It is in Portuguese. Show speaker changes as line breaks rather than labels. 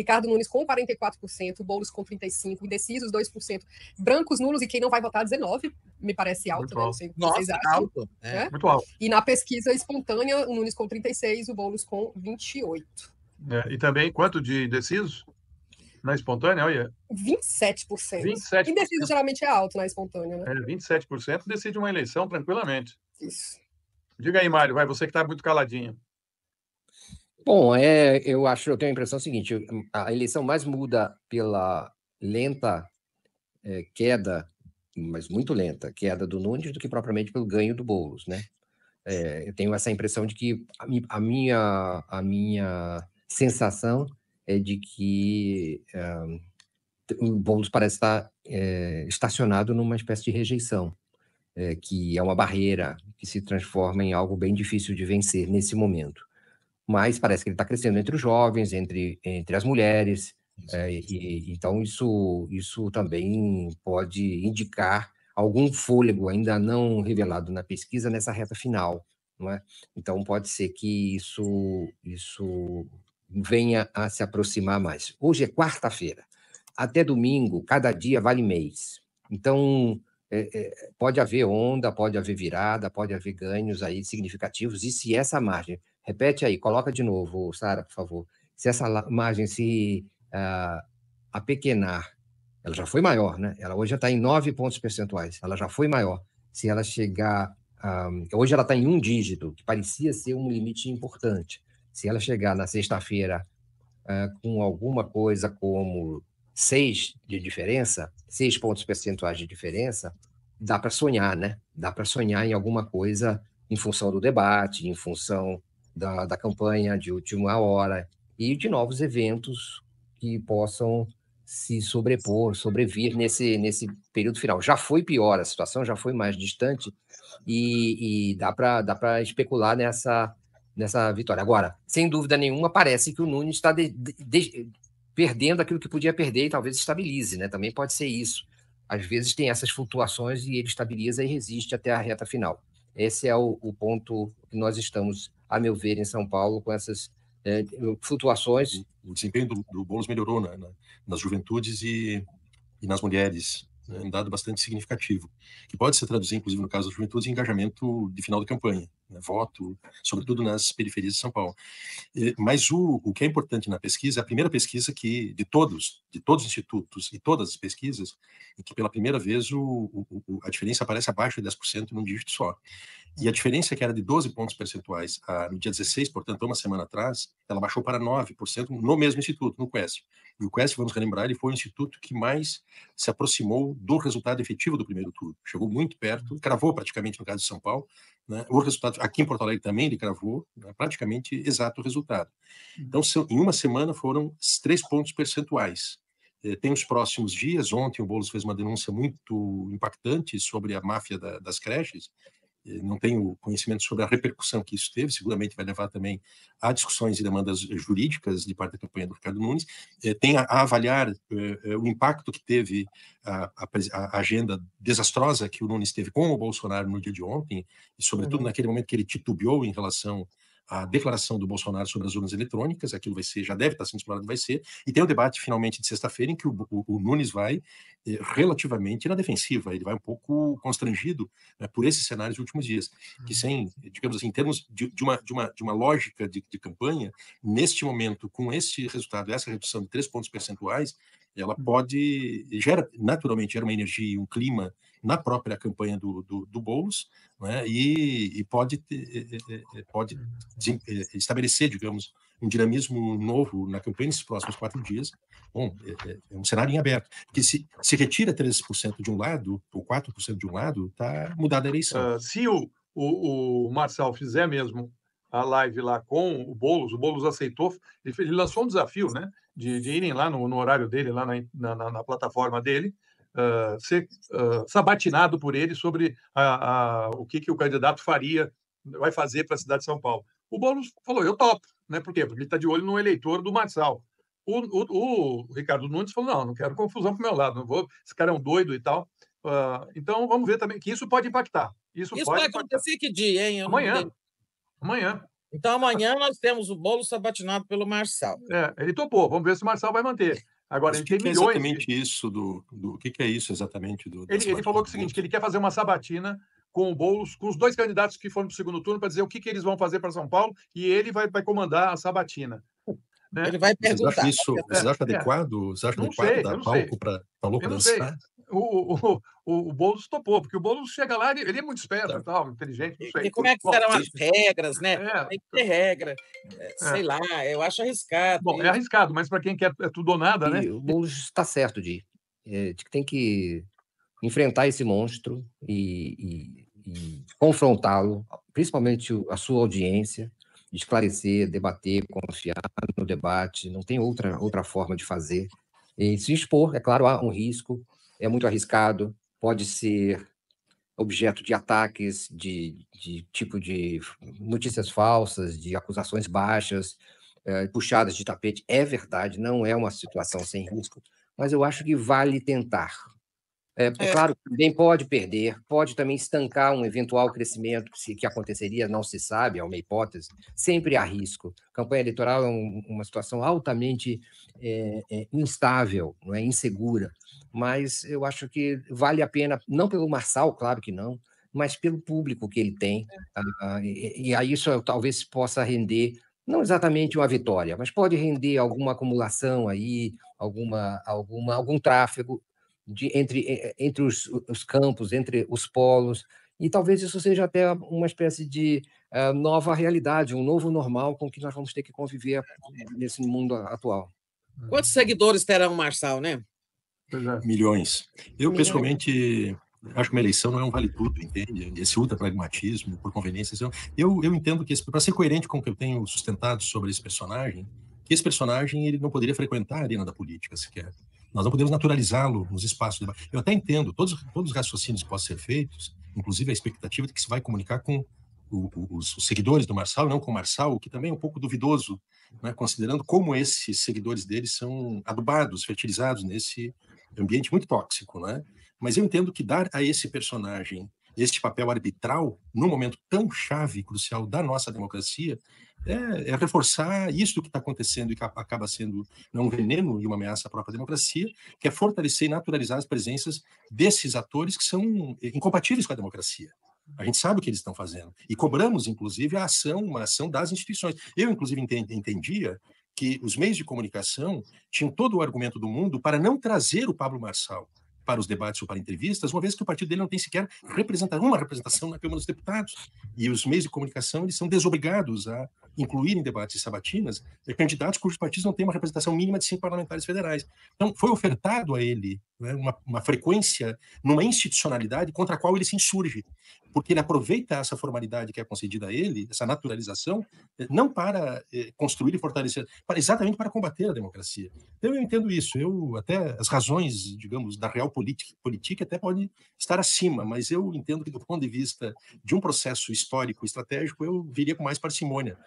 Ricardo Nunes com 44%, Boulos com 35%, indecisos 2%, brancos, nulos e quem não vai votar 19%, me parece alto, muito né? Alto. Não sei Nossa, vocês tá acham, alto. É, né? Muito alto. E na pesquisa espontânea, o Nunes com 36%, o Boulos com 28%.
É, e também quanto de indecisos? Na espontânea, olha.
27%. 27%. Indeciso geralmente é alto na
espontânea, né? É, 27% decide uma eleição tranquilamente. Isso. Diga aí, Mário, vai, você que está muito caladinho.
Bom, é, eu acho, eu tenho a impressão é seguinte: hum, a eleição mais muda pela lenta é, queda, mas muito lenta, queda do Nunes do que propriamente pelo ganho do Boulos, né? É, eu tenho essa impressão de que a, a, minha, a minha sensação é de que hum, o Boulos parece estar é, estacionado numa espécie de rejeição, é, que é uma barreira que se transforma em algo bem difícil de vencer nesse momento mas parece que ele está crescendo entre os jovens, entre, entre as mulheres. É, e, então, isso, isso também pode indicar algum fôlego ainda não revelado na pesquisa nessa reta final. Não é? Então, pode ser que isso, isso venha a se aproximar mais. Hoje é quarta-feira. Até domingo, cada dia vale mês. Então, é, é, pode haver onda, pode haver virada, pode haver ganhos aí significativos, e se essa margem Repete aí, coloca de novo, Sara, por favor. Se essa margem se uh, apequenar, ela já foi maior, né? Ela hoje já está em 9 pontos percentuais, ela já foi maior. Se ela chegar. Um, ah, hoje ela está em um dígito, que parecia ser um limite importante. Se ela chegar na sexta-feira uh, com alguma coisa como seis de diferença, seis pontos percentuais de diferença, dá para sonhar, né? Dá para sonhar em alguma coisa em função do debate, em função da, da campanha de última hora e de novos eventos que possam se sobrepor, sobrevir nesse, nesse período final. Já foi pior, a situação já foi mais distante e, e dá para dá especular nessa, nessa vitória. Agora, sem dúvida nenhuma, parece que o Nunes está de, de, de, perdendo aquilo que podia perder e talvez estabilize, né? Também pode ser isso. Às vezes tem essas flutuações e ele estabiliza e resiste até a reta final. Esse é o, o ponto que nós estamos, a meu ver, em São Paulo, com essas é, flutuações. O, desempenho do, do
Boulos melhorou né, nas juventudes e, e nas mulheres, né, um dado bastante significativo, que pode se traduzir, inclusive, no caso da juventude, em engajamento de final de campanha né, voto, sobretudo nas periferias de São Paulo. Mas o, o que é importante na pesquisa, é a primeira pesquisa que de todos, de todos os institutos e todas as pesquisas, é que pela primeira vez o, o, a diferença aparece abaixo de 10% num dígito só. E a diferença é que era de 12 pontos percentuais a, ah, no dia 16, portanto, uma semana atrás, ela baixou para 9% no mesmo instituto, no Quest. E o Quest, vamos relembrar, ele foi o instituto que mais se aproximou do resultado efetivo do primeiro turno. Chegou muito perto, uhum. cravou praticamente no caso de São Paulo, né? O resultado, aqui em Porto Alegre também ele gravou né, praticamente exato o resultado. Uhum. Então, se, em uma semana foram três pontos percentuais. Eh, tem os próximos dias, ontem o Boulos fez uma denúncia muito impactante sobre a máfia da, das creches, não tenho conhecimento sobre a repercussão que isso teve, seguramente vai levar também a discussões e demandas jurídicas de parte da campanha do Ricardo Nunes, eh, tem a, avaliar eh, eh, o impacto que teve a, agenda desastrosa que o Nunes teve com o Bolsonaro no dia de ontem, e sobretudo uhum. naquele momento que ele titubeou em relação a declaração do Bolsonaro sobre as urnas eletrônicas, aquilo vai ser, já deve estar sendo explorado, vai ser, e tem o debate finalmente de sexta-feira em que o, o, o Nunes vai eh, relativamente na defensiva, ele vai um pouco constrangido né, por esses cenários dos últimos dias, que uhum. sem, digamos assim, em termos de, de uma, de, uma, de uma lógica de, de campanha, neste momento, com esse resultado, essa redução de três pontos percentuais, ela pode, gera naturalmente gera uma energia e um clima na própria campanha do, do, do Boulos, né? e, e, pode, ter, pode eh, estabelecer, digamos, um dinamismo novo na campanha nesses próximos quatro dias. Bom, é, é, é um cenário em aberto. Porque se, se retira 13% de um lado, ou 4% de um lado, está
mudada a eleição. Uh, se o, o, o Marcel fizer mesmo a live lá com o Boulos, o Boulos aceitou, ele, lançou um desafio, né? De, de irem lá no, no, horário dele, lá na, na, na plataforma dele, uh, ser uh, sabatinado por ele sobre a, a, o que, que o candidato faria, vai fazer para a cidade de São Paulo. O Boulos falou, eu topo, né? Por quê? Porque ele está de olho no eleitor do Marçal. O, o, o, Ricardo Nunes falou, não, não quero confusão para o meu lado, não vou, esse cara é um doido e tal. Uh, então, vamos ver também que isso pode impactar. Isso, isso pode vai impactar. acontecer que dia, hein? Eu Amanhã. Amanhã. Então amanhã nós temos o bolo sabatinado pelo Marçal. É, ele topou. Vamos ver se o Marçal vai manter. Agora, Mas ele que tem que milhões. É
exatamente isso do. O que, que, é isso exatamente do.
Ele, ele falou que é o seguinte: que ele quer fazer uma sabatina com o Boulos, com os dois candidatos que foram para o segundo turno, para dizer o que, que eles vão fazer para São Paulo, e ele vai, vai comandar a sabatina. Né? Ele vai perguntar. Você isso, é, você acha é é. adequado? Você acha adequado sei, dar palco para maluco dançar? o, o, o, Boulos topou, porque o Boulos chega lá, ele, ele é muito esperto tá. tal, inteligente, não sei. E como é que serão as regras, né? É. Tem que ter regra. É. é. Sei lá, eu acho arriscado. Bom, é arriscado, mas para quem quer é tudo ou nada, e né? O
Boulos está certo de, é, de que tem que enfrentar esse monstro e, e, e confrontá-lo, principalmente a sua audiência, esclarecer, debater, confiar no debate, não tem outra, outra forma de fazer. E se expor, é claro, há um risco, é muito arriscado, pode ser objeto de ataques, de, de tipo de notícias falsas, de acusações baixas, é, puxadas de tapete. É verdade, não é uma situação sem risco, mas eu acho que vale tentar. É, é, é, Claro, também pode perder, pode também estancar um eventual crescimento que, que aconteceria, não se sabe, é uma hipótese, sempre há risco. Campanha eleitoral é um, uma situação altamente é, é, instável, não é insegura, mas eu acho que vale a pena, não pelo Marçal, claro que não, mas pelo público que ele tem, é. e, e a isso talvez possa render não exatamente uma vitória, mas pode render alguma acumulação aí, alguma, alguma, algum tráfego de, entre, entre os, os, campos, entre os polos, e talvez isso seja até uma espécie de uh, nova realidade, um novo normal com que nós vamos ter que conviver nesse mundo atual. Quantos
seguidores terá o Marçal, né?
É. Milhões. Eu, pessoalmente, acho que uma eleição não é um vale tudo, entende? Esse ultra pragmatismo por conveniência. É eu, eu entendo que, para ser coerente com o que eu tenho sustentado sobre esse personagem, esse personagem ele não poderia frequentar a arena da política sequer. Nós não podemos naturalizá-lo nos espaços. De... Eu até entendo, todos, todos os raciocínios que possam ser feitos, inclusive a expectativa de que se vai comunicar com o, o, os, seguidores do Marçal, não com o Marçal, o que também é um pouco duvidoso, né, considerando como esses seguidores dele são adubados, fertilizados nesse ambiente muito tóxico. Né? Mas eu entendo que dar a esse personagem este papel arbitral, num momento tão chave e crucial da nossa democracia, é, é reforçar isso que está acontecendo e que acaba sendo não um veneno e uma ameaça à própria democracia, que é fortalecer e naturalizar as presenças desses atores que são incompatíveis com a democracia. A gente sabe o que eles estão fazendo. E cobramos, inclusive, a ação, uma ação das instituições. Eu, inclusive, entendia que os meios de comunicação tinham todo o argumento do mundo para não trazer o Pablo Marçal para os debates ou para entrevistas, uma vez que o partido dele não tem sequer representar uma representação na Câmara dos Deputados. E os meios de comunicação eles são desobrigados a incluir em debates sabatinas é, candidatos cujos partidos não têm uma representação mínima de cinco parlamentares federais. Então, foi ofertado a ele né, uma, uma frequência numa institucionalidade contra a qual ele se insurge, porque ele aproveita essa formalidade que é concedida a ele, essa naturalização, é, não para eh, construir e fortalecer, para, exatamente para combater a democracia. Então, eu entendo isso. Eu até as razões, digamos, da real política, política até pode estar acima, mas eu entendo que, do ponto de vista de um processo histórico, estratégico, eu viria com mais parcimônia.